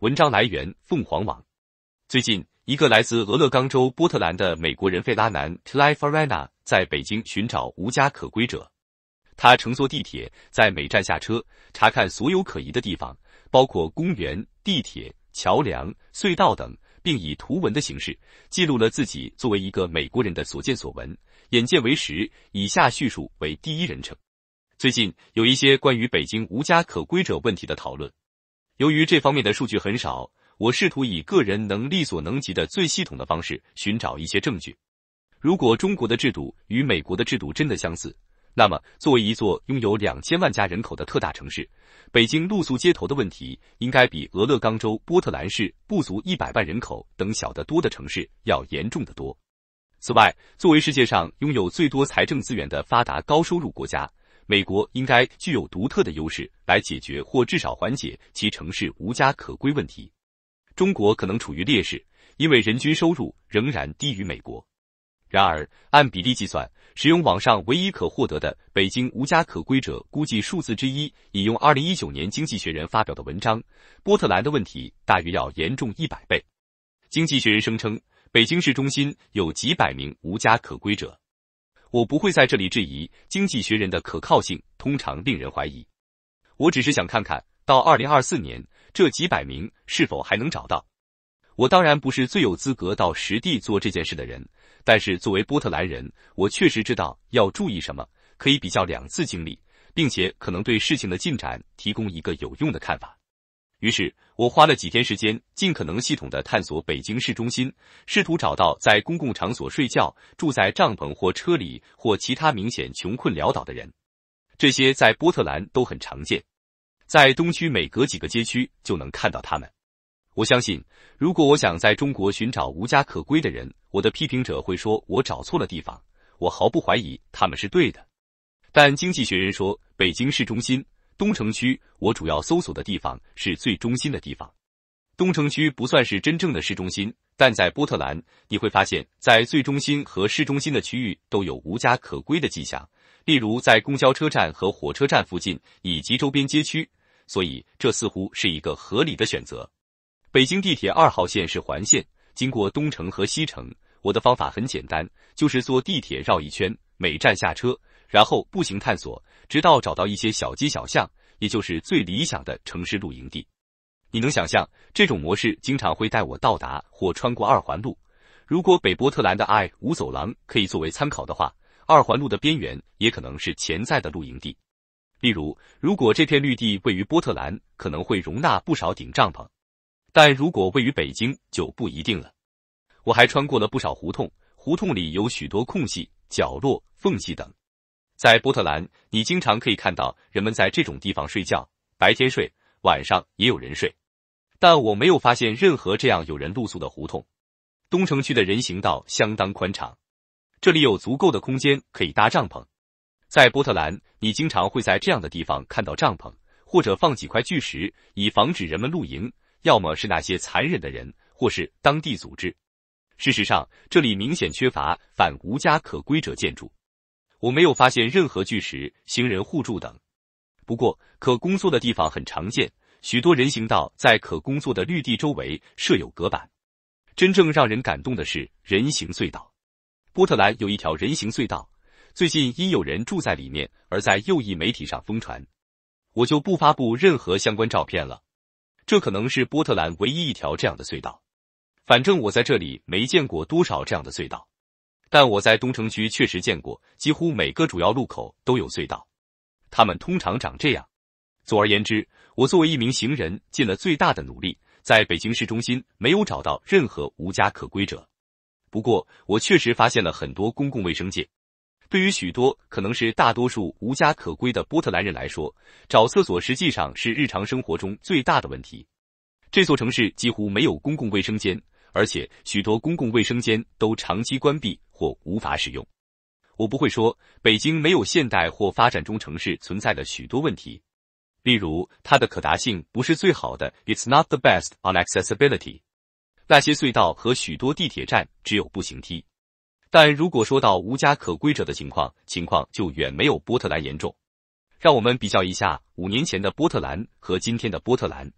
文章来源：凤凰网。最近，一个来自俄勒冈州波特兰的美国人费拉南 t l a y f r a n a 在北京寻找无家可归者。他乘坐地铁，在每站下车，查看所有可疑的地方，包括公园、地铁、桥梁、隧道等，并以图文的形式记录了自己作为一个美国人的所见所闻。眼见为实，以下叙述为第一人称。最近有一些关于北京无家可归者问题的讨论。由于这方面的数据很少，我试图以个人能力所能及的最系统的方式寻找一些证据。如果中国的制度与美国的制度真的相似，那么作为一座拥有两千万家人口的特大城市，北京露宿街头的问题应该比俄勒冈州波特兰市不足一百万人口等小得多的城市要严重得多。此外，作为世界上拥有最多财政资源的发达高收入国家。美国应该具有独特的优势来解决或至少缓解其城市无家可归问题。中国可能处于劣势，因为人均收入仍然低于美国。然而，按比例计算，使用网上唯一可获得的北京无家可归者估计数字之一（引用2019年《经济学人》发表的文章），波特兰的问题大约要严重一百倍。《经济学人》声称，北京市中心有几百名无家可归者。我不会在这里质疑《经济学人》的可靠性，通常令人怀疑。我只是想看看，到二零二四年，这几百名是否还能找到。我当然不是最有资格到实地做这件事的人，但是作为波特兰人，我确实知道要注意什么，可以比较两次经历，并且可能对事情的进展提供一个有用的看法。于是我花了几天时间，尽可能系统地探索北京市中心，试图找到在公共场所睡觉、住在帐篷或车里或其他明显穷困潦倒的人。这些在波特兰都很常见，在东区每隔几个街区就能看到他们。我相信，如果我想在中国寻找无家可归的人，我的批评者会说我找错了地方。我毫不怀疑他们是对的。但《经济学人》说，北京市中心。东城区，我主要搜索的地方是最中心的地方。东城区不算是真正的市中心，但在波特兰你会发现，在最中心和市中心的区域都有无家可归的迹象，例如在公交车站和火车站附近以及周边街区。所以这似乎是一个合理的选择。北京地铁二号线是环线，经过东城和西城。我的方法很简单，就是坐地铁绕一圈，每站下车。然后步行探索，直到找到一些小街小巷，也就是最理想的城市露营地。你能想象这种模式经常会带我到达或穿过二环路。如果北波特兰的爱无走廊可以作为参考的话，二环路的边缘也可能是潜在的露营地。例如，如果这片绿地位于波特兰，可能会容纳不少顶帐篷；但如果位于北京就不一定了。我还穿过了不少胡同，胡同里有许多空隙、角落、缝隙等。在波特兰，你经常可以看到人们在这种地方睡觉，白天睡，晚上也有人睡。但我没有发现任何这样有人露宿的胡同。东城区的人行道相当宽敞，这里有足够的空间可以搭帐篷。在波特兰，你经常会在这样的地方看到帐篷，或者放几块巨石以防止人们露营，要么是那些残忍的人，或是当地组织。事实上，这里明显缺乏反无家可归者建筑。我没有发现任何巨石、行人互助等，不过可工作的地方很常见。许多人行道在可工作的绿地周围设有隔板。真正让人感动的是人行隧道。波特兰有一条人行隧道，最近因有人住在里面而在右翼媒体上疯传。我就不发布任何相关照片了。这可能是波特兰唯一一条这样的隧道。反正我在这里没见过多少这样的隧道。但我在东城区确实见过，几乎每个主要路口都有隧道。它们通常长这样。总而言之，我作为一名行人，尽了最大的努力，在北京市中心没有找到任何无家可归者。不过，我确实发现了很多公共卫生界。对于许多可能是大多数无家可归的波特兰人来说，找厕所实际上是日常生活中最大的问题。这座城市几乎没有公共卫生间，而且许多公共卫生间都长期关闭。或无法使用。我不会说北京没有现代或发展中城市存在的许多问题，例如它的可达性不是最好的，it's not the best on accessibility。那些隧道和许多地铁站只有步行梯。但如果说到无家可归者的情况，情况就远没有波特兰严重。让我们比较一下五年前的波特兰和今天的波特兰。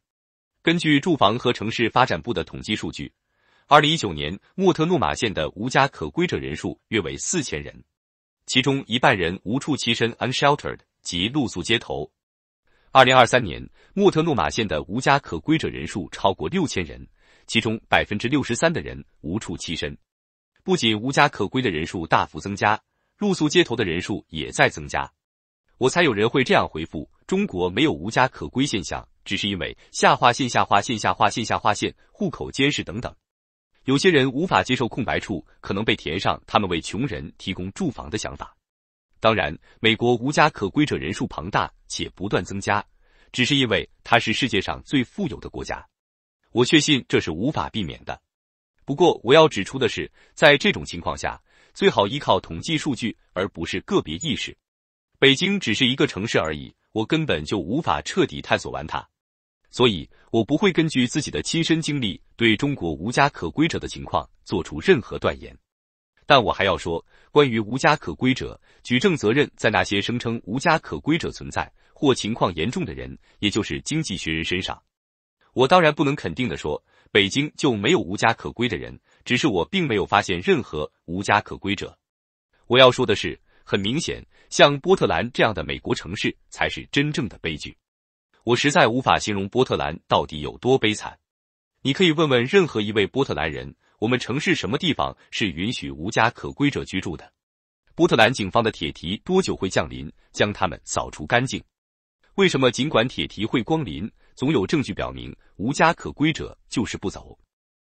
根据住房和城市发展部的统计数据。二零一九年，莫特诺马县的无家可归者人数约为四千人，其中一半人无处栖身 （unsheltered） 及露宿街头。二零二三年，莫特诺马县的无家可归者人数超过六千人，其中百分之六十三的人无处栖身。不仅无家可归的人数大幅增加，露宿街头的人数也在增加。我猜有人会这样回复：“中国没有无家可归现象，只是因为下划线下划线下划线下划线、户口监视等等。”有些人无法接受空白处可能被填上他们为穷人提供住房的想法。当然，美国无家可归者人数庞大且不断增加，只是因为它是世界上最富有的国家。我确信这是无法避免的。不过，我要指出的是，在这种情况下，最好依靠统计数据而不是个别意识。北京只是一个城市而已，我根本就无法彻底探索完它。所以，我不会根据自己的亲身经历对中国无家可归者的情况做出任何断言。但我还要说，关于无家可归者，举证责任在那些声称无家可归者存在或情况严重的人，也就是经济学人身上。我当然不能肯定的说北京就没有无家可归的人，只是我并没有发现任何无家可归者。我要说的是，很明显，像波特兰这样的美国城市才是真正的悲剧。我实在无法形容波特兰到底有多悲惨。你可以问问任何一位波特兰人，我们城市什么地方是允许无家可归者居住的？波特兰警方的铁蹄多久会降临，将他们扫除干净？为什么尽管铁蹄会光临，总有证据表明无家可归者就是不走？